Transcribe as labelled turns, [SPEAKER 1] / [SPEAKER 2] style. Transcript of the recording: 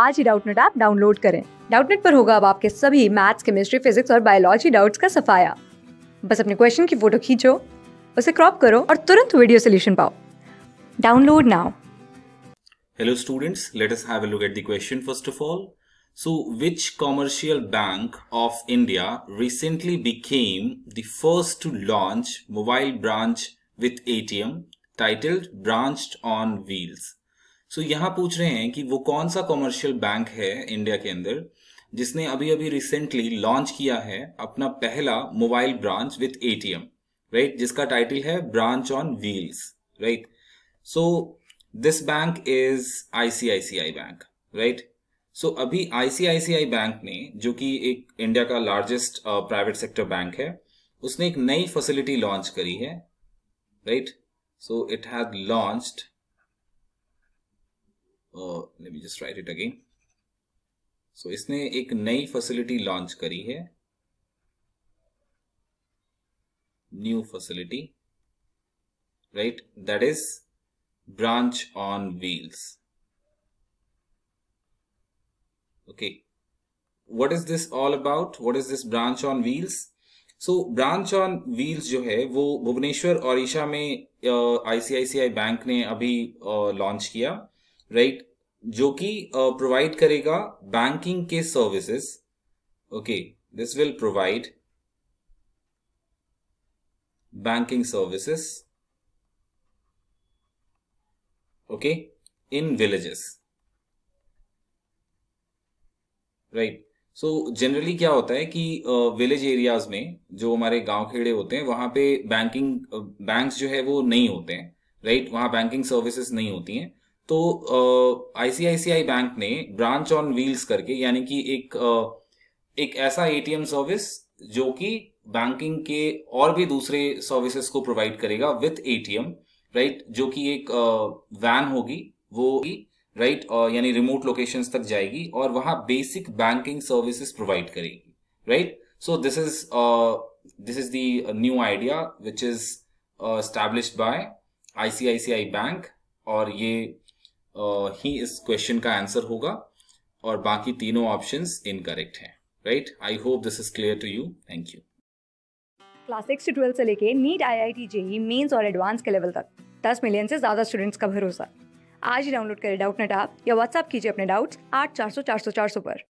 [SPEAKER 1] आज ही Doubtnut app download करें डाउटनेट पर होगा अब आपके सभी मैथ्स केमिस्ट्री फिजिक्स और बायोलॉजी डाउट्स का सफाया बस अपने क्वेश्चन की फोटो खींचो उसे क्रॉप करो और तुरंत वीडियो सोल्यूशन पाओ download now
[SPEAKER 2] hello students let us have a look at the question first of all so which commercial bank of India recently became the first to launch mobile branch with ATM titled branched on wheels so so, यहाँ पूछ रहे हैं कि वो कौन सा commercial bank है India के अंदर जिसने अभी अभी रिसेंटली लॉन्च किया है अपना पहला mobile branch with ATM right जिसका टाइटल है branch on wheels right so this bank is ICICI bank right so अभी आईसीआईसीआई बैंक ने जो कि एक इंडिया का लार्जेस्ट प्राइवेट सेक्टर बैंक है उसने एक नई फैसिलिटी लॉन्च करी है right so it has launched Uh, let me just write it again. So इसने एक नई फैसिलिटी लॉन्च करी है new facility right that is branch on wheels okay what is this all about what is this branch on wheels so branch on wheels जो है वो भुवनेश्वर और ईशा में आईसीआईसीआई uh, बैंक ने अभी लॉन्च uh, किया राइट जो कि प्रोवाइड uh, करेगा बैंकिंग के services okay this will provide banking services okay in villages right so generally क्या होता है कि विलेज uh, एरियाज में जो हमारे गांव खेड़े होते हैं वहां पे बैंकिंग बैंक्स uh, जो है वो नहीं होते हैं राइट right? वहां बैंकिंग सर्विसेज नहीं होती हैं तो आईसीआईसीआई बैंक ने ब्रांच ऑन व्हील्स करके यानी कि एक uh, एक ऐसा एटीएम सर्विस जो कि बैंकिंग के और भी दूसरे सर्विसेज को प्रोवाइड करेगा विथ एटीएम राइट जो कि एक वैन होगी वो राइट यानी रिमोट लोकेशन तक जाएगी और वहां बेसिक बैंकिंग सर्विसेज प्रोवाइड करेगी right so this is this is the new idea which is establish by ICICI bank और ये ही इस क्वेश्चन का आंसर होगा और बाकी तीनों ऑप्शंस इनकरेक्ट हैं right I hope this is clear to you thank you
[SPEAKER 1] class six से ट्वेल्थ से लेके NEET I I T JEE mains और एडवांस के लेवल तक दस मिलियन से ज्यादा स्टूडेंट्स का भरोसा आज ही डाउनलोड करें डाउट नेट आप या व्हाट्सअप कीजिए अपने डाउट्स आठ चार सौ चार सौ चार सौ पर